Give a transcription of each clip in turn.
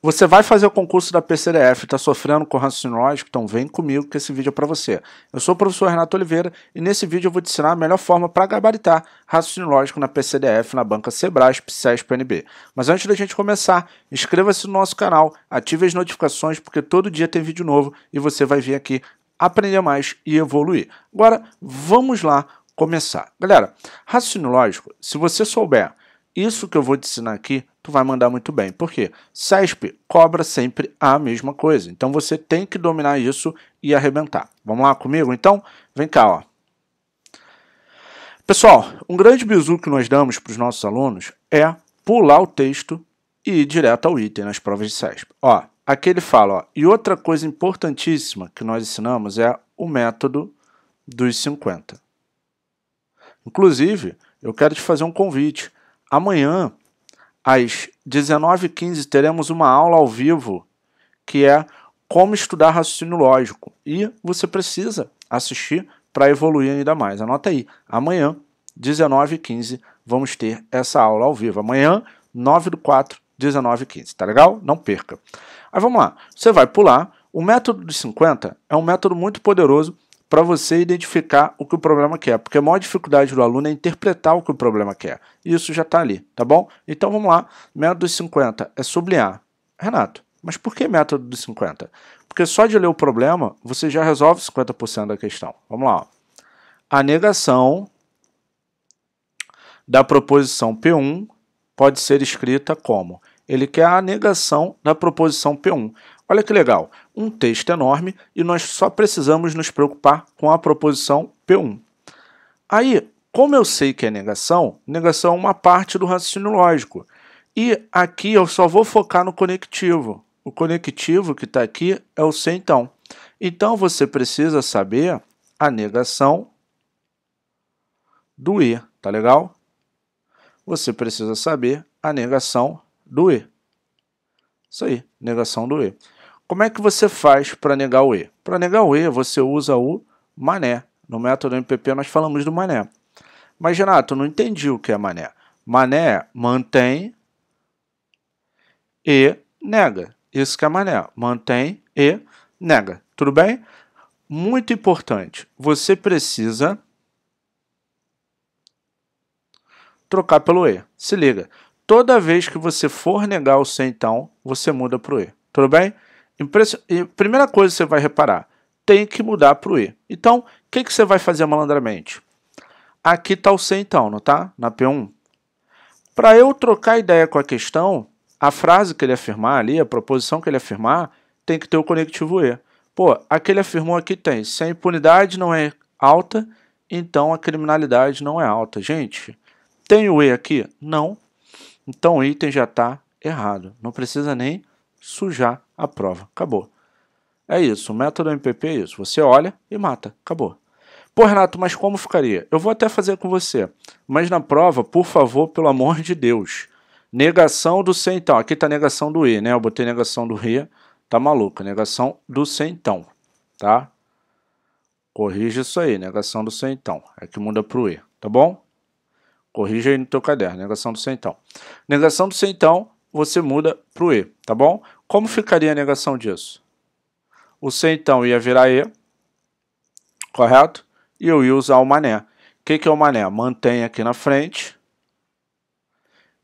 Você vai fazer o concurso da PCDF, está sofrendo com raciocínio lógico? Então vem comigo que esse vídeo é para você. Eu sou o professor Renato Oliveira e nesse vídeo eu vou te ensinar a melhor forma para gabaritar raciocínio lógico na PCDF, na banca Sebrae, CESP, PNB. Mas antes da gente começar, inscreva-se no nosso canal, ative as notificações porque todo dia tem vídeo novo e você vai vir aqui aprender mais e evoluir. Agora, vamos lá começar. Galera, raciocínio lógico, se você souber isso que eu vou te ensinar aqui, tu vai mandar muito bem. Por quê? CESP cobra sempre a mesma coisa. Então você tem que dominar isso e arrebentar. Vamos lá comigo? Então, vem cá, ó. Pessoal, um grande bizu que nós damos para os nossos alunos é pular o texto e ir direto ao item nas provas de CESP. Ó, aqui ele fala, ó, e outra coisa importantíssima que nós ensinamos é o método dos 50. Inclusive, eu quero te fazer um convite. Amanhã, às 19h15, teremos uma aula ao vivo que é como estudar raciocínio lógico. E você precisa assistir para evoluir ainda mais. Anota aí. Amanhã, 19h15, vamos ter essa aula ao vivo. Amanhã, 9 do 4, 19h15. Tá legal? Não perca. Aí vamos lá. Você vai pular. O método de 50 é um método muito poderoso para você identificar o que o problema quer, porque a maior dificuldade do aluno é interpretar o que o problema quer. E Isso já está ali, tá bom? Então vamos lá, método dos 50 é sublinhar. Renato, mas por que método dos 50? Porque só de ler o problema, você já resolve 50% da questão. Vamos lá. A negação da proposição P1 pode ser escrita como ele quer a negação da proposição P1. Olha que legal, um texto enorme e nós só precisamos nos preocupar com a proposição P1. Aí, como eu sei que é negação, negação é uma parte do raciocínio lógico. E aqui eu só vou focar no conectivo. O conectivo que está aqui é o se então. Então você precisa saber a negação do E, tá legal? Você precisa saber a negação do E. Isso aí, negação do E. Como é que você faz para negar o E? Para negar o E, você usa o mané. No método MPP, nós falamos do mané. Mas, Renato, não entendi o que é mané. Mané mantém e nega. Isso que é mané. Mantém e nega. Tudo bem? Muito importante. Você precisa trocar pelo E. Se liga. Toda vez que você for negar o C, então, você muda para o E. Tudo bem? Primeira coisa que você vai reparar, tem que mudar para o E. Então, o que, que você vai fazer malandramente? Aqui está o C então, não tá? Na P1. Para eu trocar ideia com a questão, a frase que ele afirmar ali, a proposição que ele afirmar, tem que ter o conectivo E. Pô, aquele afirmou aqui tem, se a impunidade não é alta, então a criminalidade não é alta. Gente, tem o E aqui? Não. Então o item já está errado. Não precisa nem sujar a prova. Acabou. É isso, o método MPP é isso. Você olha e mata. Acabou. Pô, Renato, mas como ficaria? Eu vou até fazer com você. Mas na prova, por favor, pelo amor de Deus. Negação do centão. então. Aqui tá negação do E, né? Eu botei negação do E. Tá maluco. Negação do centão. então. Tá? Corrija isso aí. Negação do centão. então. É que muda pro E. Tá bom? Corrija aí no teu caderno. Negação do centão. então. Negação do centão então, você muda para o E, tá bom? Como ficaria a negação disso? O C, então, ia virar E, correto? E eu ia usar o mané. O que, que é o mané? Mantém aqui na frente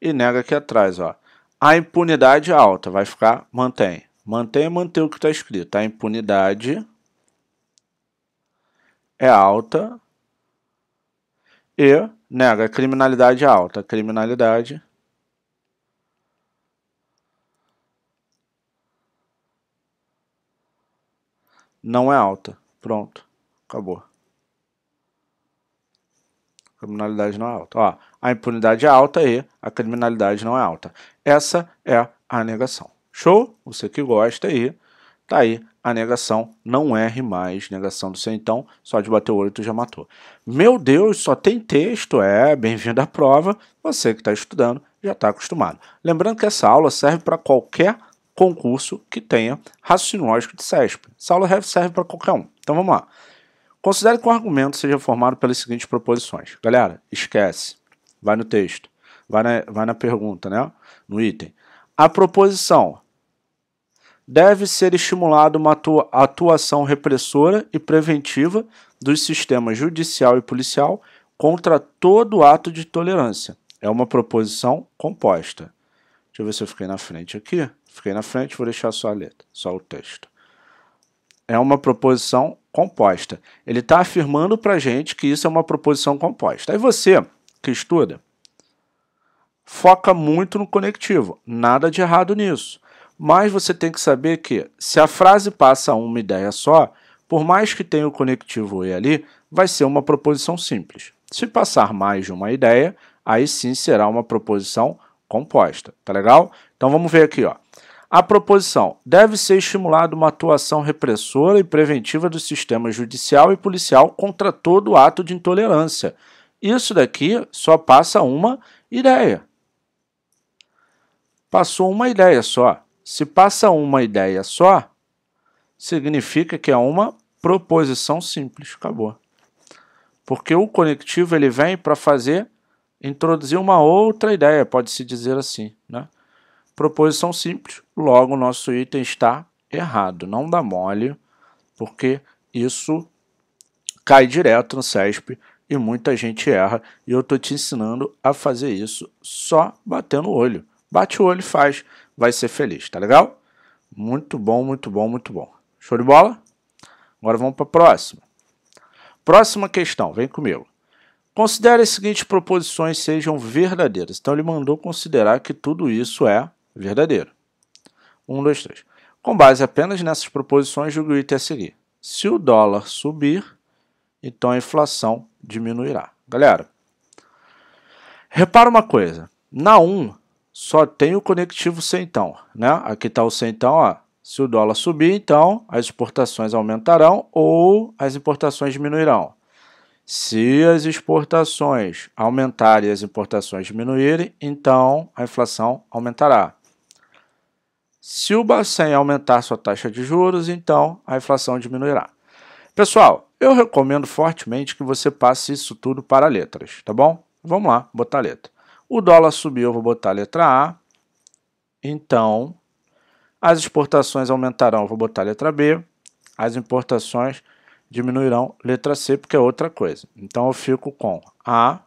e nega aqui atrás, ó. A impunidade é alta vai ficar mantém. Mantém é manter o que está escrito. A impunidade é alta e nega criminalidade é alta. Criminalidade não é alta. Pronto, acabou. A criminalidade não é alta. Ó, a impunidade é alta e a criminalidade não é alta. Essa é a negação. Show? Você que gosta aí, tá aí a negação. Não erre mais. Negação do seu então, só de bater o olho tu já matou. Meu Deus, só tem texto. É, bem-vindo à prova. Você que está estudando já está acostumado. Lembrando que essa aula serve para qualquer concurso que tenha raciocínio lógico de SESP. Essa aula serve para qualquer um. Então vamos lá. Considere que o argumento seja formado pelas seguintes proposições. Galera, esquece. Vai no texto. Vai na, vai na pergunta, né? No item. A proposição deve ser estimulada uma atuação repressora e preventiva dos sistemas judicial e policial contra todo ato de tolerância. É uma proposição composta. Deixa eu ver se eu fiquei na frente aqui. Fiquei na frente, vou deixar só a letra, só o texto. É uma proposição composta. Ele está afirmando para a gente que isso é uma proposição composta. Aí você, que estuda, foca muito no conectivo. Nada de errado nisso. Mas você tem que saber que, se a frase passa uma ideia só, por mais que tenha o conectivo E ali, vai ser uma proposição simples. Se passar mais de uma ideia, aí sim será uma proposição composta, tá legal? Então vamos ver aqui, ó. A proposição deve ser estimulada uma atuação repressora e preventiva do sistema judicial e policial contra todo ato de intolerância. Isso daqui só passa uma ideia. Passou uma ideia só. Se passa uma ideia só, significa que é uma proposição simples, acabou. Porque o conectivo ele vem para fazer introduziu uma outra ideia, pode-se dizer assim. Né? Proposição simples, logo o nosso item está errado. Não dá mole, porque isso cai direto no CESP e muita gente erra. E eu estou te ensinando a fazer isso só batendo o olho. Bate o olho e faz, vai ser feliz, tá legal? Muito bom, muito bom, muito bom. Show de bola? Agora vamos para a próxima. Próxima questão, vem comigo. Considere as seguintes proposições sejam verdadeiras. Então ele mandou considerar que tudo isso é verdadeiro. 1, 2, 3. Com base apenas nessas proposições, julgue o item a seguir. Se o dólar subir, então a inflação diminuirá. Galera, repara uma coisa. Na 1, só tem o conectivo centão. Né? Aqui está o centão, ó. Se o dólar subir, então as exportações aumentarão ou as importações diminuirão. Se as exportações aumentarem e as importações diminuírem, então a inflação aumentará. Se o Bacen aumentar sua taxa de juros, então a inflação diminuirá. Pessoal, eu recomendo fortemente que você passe isso tudo para letras, tá bom? Vamos lá, botar letra. O dólar subiu, eu vou botar a letra A. Então, as exportações aumentarão, eu vou botar a letra B. As importações diminuirão letra C, porque é outra coisa. Então, eu fico com A,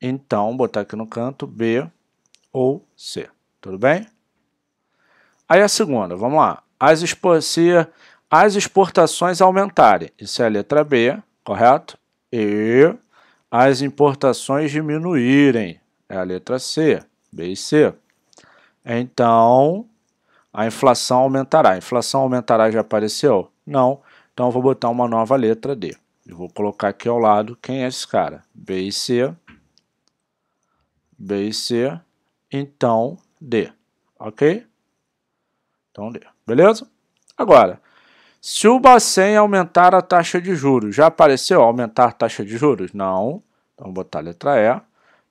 então, botar aqui no canto, B ou C. Tudo bem? Aí a segunda, vamos lá. As expo se as exportações aumentarem, isso é a letra B, correto? E as importações diminuírem, é a letra C, B e C. Então, a inflação aumentará. A inflação aumentará já apareceu? Não. Então eu vou botar uma nova letra D. Eu vou colocar aqui ao lado quem é esse cara. B e C. B e C. Então D. Ok? Então D. Beleza? Agora, se o Bacen aumentar a taxa de juros, já apareceu aumentar a taxa de juros? Não. Então vou botar a letra E.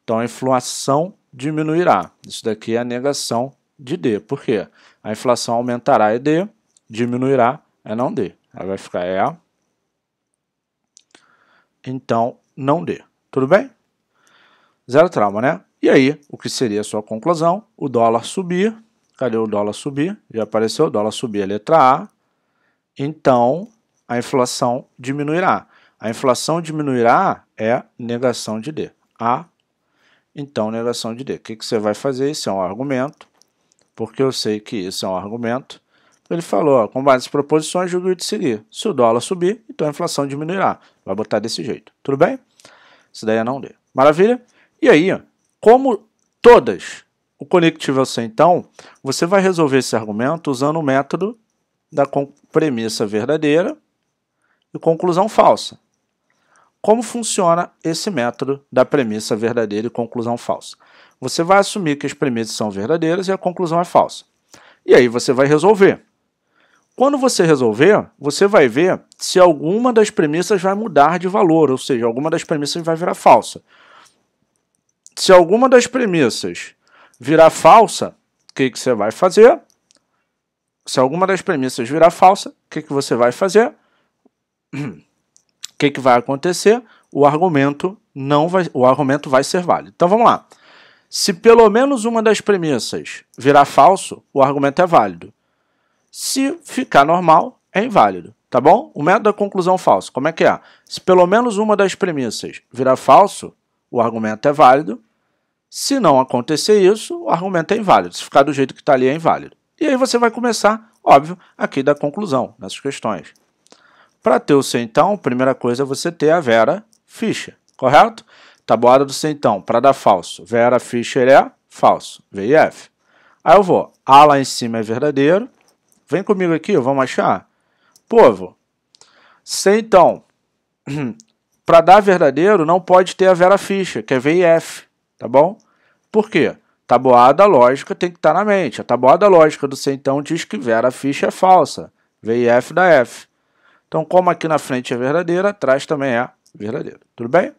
Então a inflação diminuirá. Isso daqui é a negação de D. Por quê? A inflação aumentará e D diminuirá é não D. Ela vai ficar é. Então, não D. Tudo bem? Zero trauma, né? E aí, o que seria a sua conclusão? O dólar subir. Cadê o dólar subir? Já apareceu o dólar subir, a letra A. Então, a inflação diminuirá. A inflação diminuirá é negação de D. A, então, negação de D. O que, que você vai fazer? Isso é um argumento, porque eu sei que isso é um argumento ele falou, ó, com base nas proposições, julgo o de seguir. Se o dólar subir, então a inflação diminuirá. Vai botar desse jeito. Tudo bem? Isso daí é não D. Maravilha? E aí, ó, como todas o conectivo é C, então, você vai resolver esse argumento usando o método da premissa verdadeira e conclusão falsa. Como funciona esse método da premissa verdadeira e conclusão falsa? Você vai assumir que as premissas são verdadeiras e a conclusão é falsa. E aí você vai resolver. Quando você resolver, você vai ver se alguma das premissas vai mudar de valor, ou seja, alguma das premissas vai virar falsa. Se alguma das premissas virar falsa, o que, que você vai fazer? Se alguma das premissas virar falsa, o que, que você vai fazer? O que, que vai acontecer? O argumento não vai, o argumento vai ser válido. Então vamos lá. Se pelo menos uma das premissas virar falso, o argumento é válido. Se ficar normal, é inválido, tá bom? O método da conclusão falsa, como é que é? Se pelo menos uma das premissas virar falso, o argumento é válido. Se não acontecer isso, o argumento é inválido. Se ficar do jeito que está ali, é inválido. E aí você vai começar, óbvio, aqui da conclusão, nessas questões. Para ter o C, então, a primeira coisa é você ter a Vera ficha, correto? Tabuada do C, então, para dar falso. Vera Fischer é falso, VIF. Aí eu vou, A lá em cima é verdadeiro, Vem comigo aqui, vamos achar? Povo, se então, para dar verdadeiro, não pode ter a vera ficha, que é VIF, tá bom? Por quê? Tabuada lógica tem que estar tá na mente. A tabuada lógica do C então diz que vera ficha é falsa. VIF da F. Então, como aqui na frente é verdadeira, atrás também é verdadeira. Tudo bem?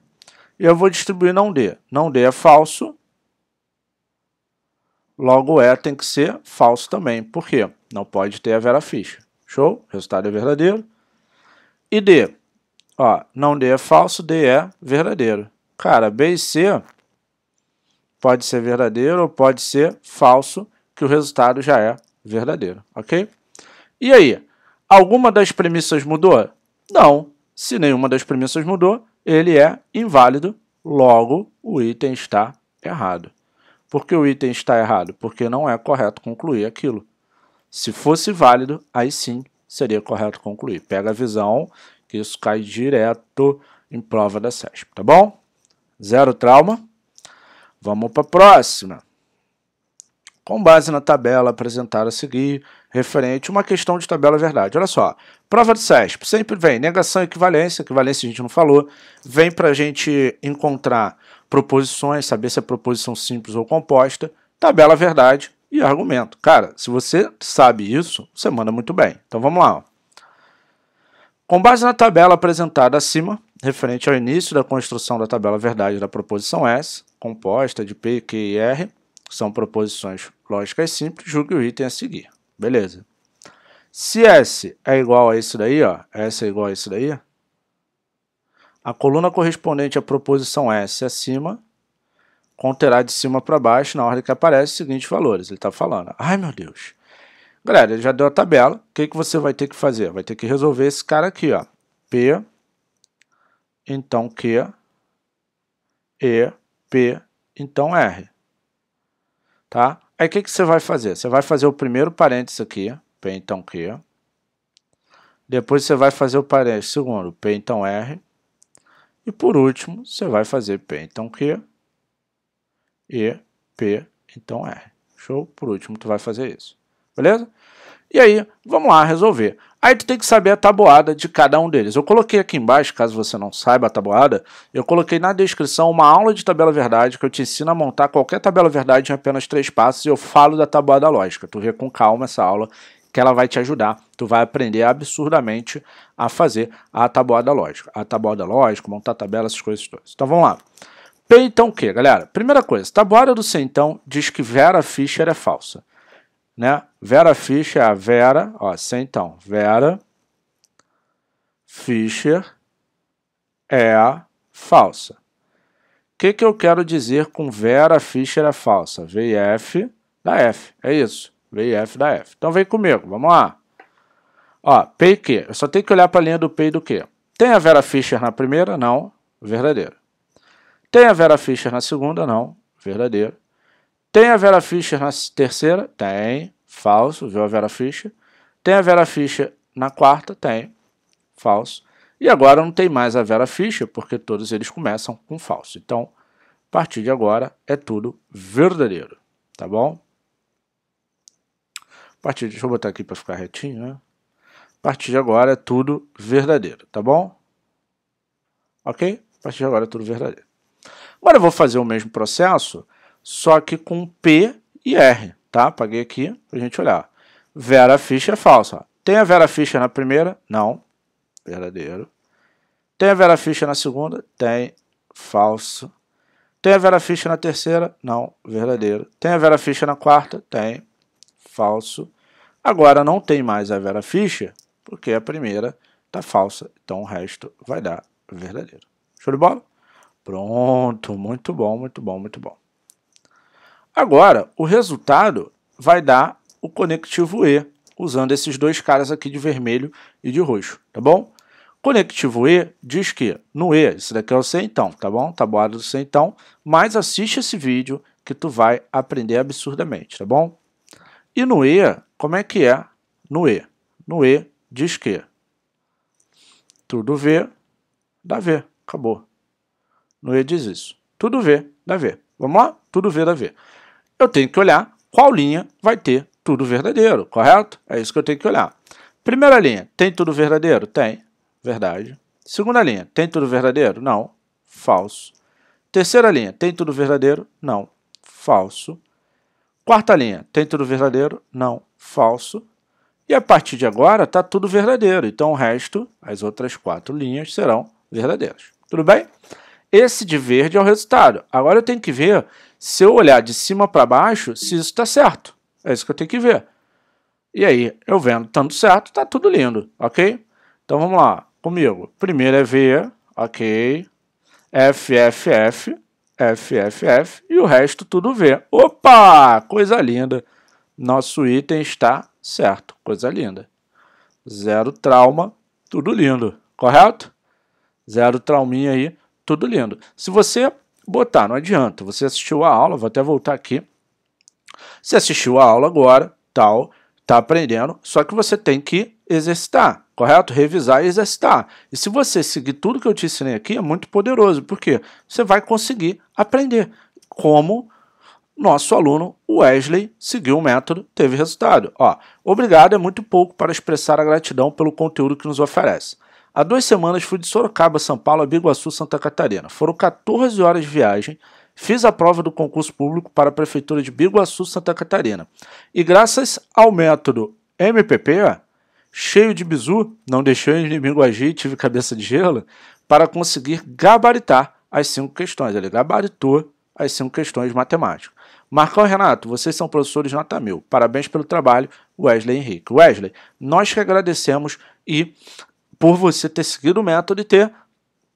E eu vou distribuir não D. Não D é falso. Logo, E é, tem que ser falso também. Por quê? Não pode ter a Vera Fischer. Show? O resultado é verdadeiro. E D. Ó, não D é falso, D é verdadeiro. Cara, B e C pode ser verdadeiro ou pode ser falso, que o resultado já é verdadeiro, ok? E aí, alguma das premissas mudou? Não. Se nenhuma das premissas mudou, ele é inválido, logo o item está errado. Por que o item está errado? Porque não é correto concluir aquilo. Se fosse válido, aí sim seria correto concluir. Pega a visão, que isso cai direto em prova da SESP, tá bom? Zero trauma. Vamos para a próxima. Com base na tabela apresentada a seguir, referente uma questão de tabela verdade. Olha só, prova do SESP sempre vem negação e equivalência, equivalência a gente não falou, vem para a gente encontrar proposições, saber se é proposição simples ou composta, tabela verdade, e argumento. Cara, se você sabe isso, você manda muito bem. Então vamos lá. Com base na tabela apresentada acima, referente ao início da construção da tabela verdade da proposição S, composta de P, Q e R, são proposições lógicas simples, julgue o item a seguir. Beleza. Se S é igual a isso daí, ó, S é igual a isso daí, a coluna correspondente à proposição S acima conterá de cima para baixo, na ordem que aparece, os seguintes valores. Ele está falando. Ai, meu Deus. Galera, ele já deu a tabela. O que, que você vai ter que fazer? Vai ter que resolver esse cara aqui, ó. P, então Q, E, P, então R. Tá? Aí o que, que você vai fazer? Você vai fazer o primeiro parênteses aqui, P, então Q. Depois você vai fazer o parênteses segundo, P, então R. E por último, você vai fazer P, então Q e, P, então R. Show? Por último, tu vai fazer isso. Beleza? E aí, vamos lá resolver. Aí tu tem que saber a tabuada de cada um deles. Eu coloquei aqui embaixo, caso você não saiba a tabuada, eu coloquei na descrição uma aula de tabela verdade que eu te ensino a montar qualquer tabela verdade em apenas três passos e eu falo da tabuada lógica. Tu vê com calma essa aula que ela vai te ajudar. Tu vai aprender absurdamente a fazer a tabuada lógica. A tabuada lógica, montar tabela, essas coisas todas. Então vamos lá. P então o que, galera? Primeira coisa, Tabuário do Centão diz que Vera Fischer é falsa. Né? Vera Fischer é a Vera, ó, Centão. Vera Fischer é falsa. O que, que eu quero dizer com Vera Fischer é falsa? VF da F, é isso. VF da F. Então vem comigo, vamos lá. Ó, P e Q. Eu só tenho que olhar para a linha do P e do Q. Tem a Vera Fischer na primeira? Não. Verdadeiro. Tem a Vera Fischer na segunda? Não. Verdadeiro. Tem a Vera Fischer na terceira? Tem. Falso. Viu a Vera Fischer? Tem a Vera Fischer na quarta? Tem. Falso. E agora não tem mais a Vera Fischer, porque todos eles começam com falso. Então, a partir de agora é tudo verdadeiro. Tá bom? A partir de, deixa eu botar aqui para ficar retinho, né? A partir de agora é tudo verdadeiro, tá bom? Ok? A partir de agora é tudo verdadeiro. Agora eu vou fazer o mesmo processo, só que com P e R, tá? Paguei aqui a gente olhar. Vera Fischer é falsa. Tem a Vera Fischer na primeira? Não. Verdadeiro. Tem a Vera Fischer na segunda? Tem. Falso. Tem a Vera Fischer na terceira? Não. Verdadeiro. Tem a Vera Fischer na quarta? Tem. Falso. Agora não tem mais a Vera Fischer, porque a primeira está falsa. Então o resto vai dar verdadeiro. Show de bola? Pronto, muito bom, muito bom, muito bom. Agora, o resultado vai dar o conectivo E, usando esses dois caras aqui de vermelho e de roxo, tá bom? Conectivo E diz que no E, isso daqui é o C então, tá bom? Tabuada do C então, mas assiste esse vídeo que tu vai aprender absurdamente, tá bom? E no E, como é que é no E? No E diz que tudo V dá V, acabou. Noé diz isso. Tudo vê, dá ver. Vamos lá? Tudo vê, dá ver. Eu tenho que olhar qual linha vai ter tudo verdadeiro, correto? É isso que eu tenho que olhar. Primeira linha, tem tudo verdadeiro? Tem. Verdade. Segunda linha, tem tudo verdadeiro? Não. Falso. Terceira linha, tem tudo verdadeiro? Não. Falso. Quarta linha, tem tudo verdadeiro? Não. Falso. E a partir de agora está tudo verdadeiro. Então o resto, as outras quatro linhas, serão verdadeiras. Tudo bem? Esse de verde é o resultado. Agora eu tenho que ver, se eu olhar de cima para baixo, se isso está certo. É isso que eu tenho que ver. E aí, eu vendo tanto certo, está tudo lindo, ok? Então vamos lá, comigo. Primeiro é V, ok, FFF, FFF, e o resto tudo V. Opa, coisa linda. Nosso item está certo, coisa linda. Zero trauma, tudo lindo, correto? Zero trauminha aí tudo lindo. Se você botar, não adianta, você assistiu a aula, vou até voltar aqui. Você assistiu a aula agora, tal, tá aprendendo, só que você tem que exercitar, correto? Revisar e exercitar. E se você seguir tudo que eu te ensinei aqui, é muito poderoso, porque você vai conseguir aprender como nosso aluno Wesley seguiu o método, teve resultado. Ó, obrigado é muito pouco para expressar a gratidão pelo conteúdo que nos oferece. Há duas semanas fui de Sorocaba, São Paulo, a Biguaçu, Santa Catarina. Foram 14 horas de viagem. Fiz a prova do concurso público para a Prefeitura de Biguaçu, Santa Catarina. E graças ao método MPP, cheio de bizu, não deixei o inimigo agir, tive cabeça de gelo, para conseguir gabaritar as cinco questões. Ele gabaritou as cinco questões matemáticas. Marcão Renato, vocês são professores nota mil. Parabéns pelo trabalho, Wesley Henrique. Wesley, nós que agradecemos e por você ter seguido o método e ter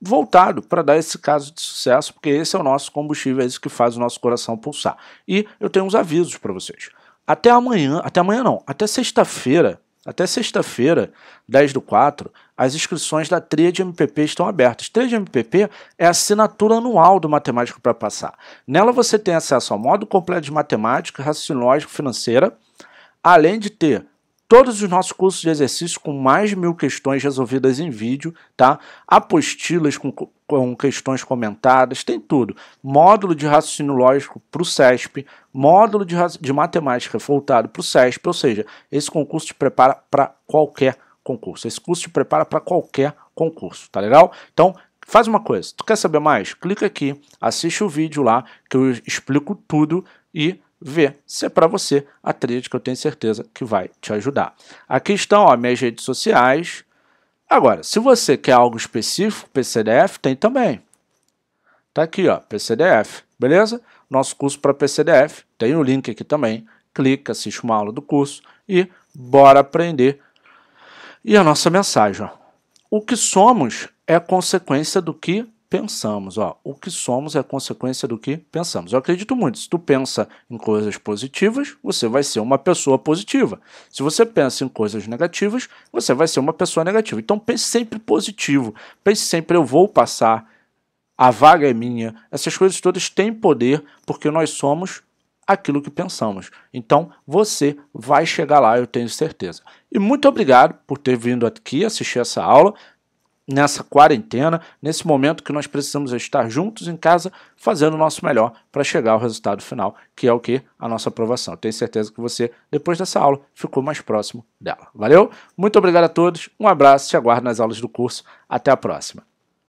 voltado para dar esse caso de sucesso, porque esse é o nosso combustível, é isso que faz o nosso coração pulsar. E eu tenho uns avisos para vocês. Até amanhã, até amanhã não, até sexta-feira, até sexta-feira, 10 do 4, as inscrições da Tríade MPP estão abertas. Tríade MPP é a assinatura anual do matemático para Passar. Nela você tem acesso ao modo completo de matemática, raciocínio lógico, financeira, além de ter Todos os nossos cursos de exercício com mais de mil questões resolvidas em vídeo, tá? Apostilas com, com questões comentadas, tem tudo. Módulo de raciocínio lógico para o CESP, módulo de, de matemática voltado para o CESP, ou seja, esse concurso te prepara para qualquer concurso. Esse curso te prepara para qualquer concurso, tá legal? Então, faz uma coisa, tu quer saber mais? Clica aqui, assiste o vídeo lá que eu explico tudo e vê se é para você a trade que eu tenho certeza que vai te ajudar. Aqui estão ó, minhas redes sociais. Agora, se você quer algo específico, PCDF tem também. Tá aqui, ó, PCDF, beleza? Nosso curso para PCDF tem o um link aqui também. Clica, assiste uma aula do curso e bora aprender. E a nossa mensagem, ó. O que somos é consequência do que pensamos. Ó, o que somos é consequência do que pensamos. Eu acredito muito. Se tu pensa em coisas positivas, você vai ser uma pessoa positiva. Se você pensa em coisas negativas, você vai ser uma pessoa negativa. Então pense sempre positivo. Pense sempre eu vou passar. A vaga é minha. Essas coisas todas têm poder porque nós somos aquilo que pensamos. Então você vai chegar lá, eu tenho certeza. E muito obrigado por ter vindo aqui assistir essa aula nessa quarentena, nesse momento que nós precisamos estar juntos em casa, fazendo o nosso melhor para chegar ao resultado final, que é o que? A nossa aprovação. Tenho certeza que você, depois dessa aula, ficou mais próximo dela. Valeu? Muito obrigado a todos, um abraço, te aguardo nas aulas do curso. Até a próxima.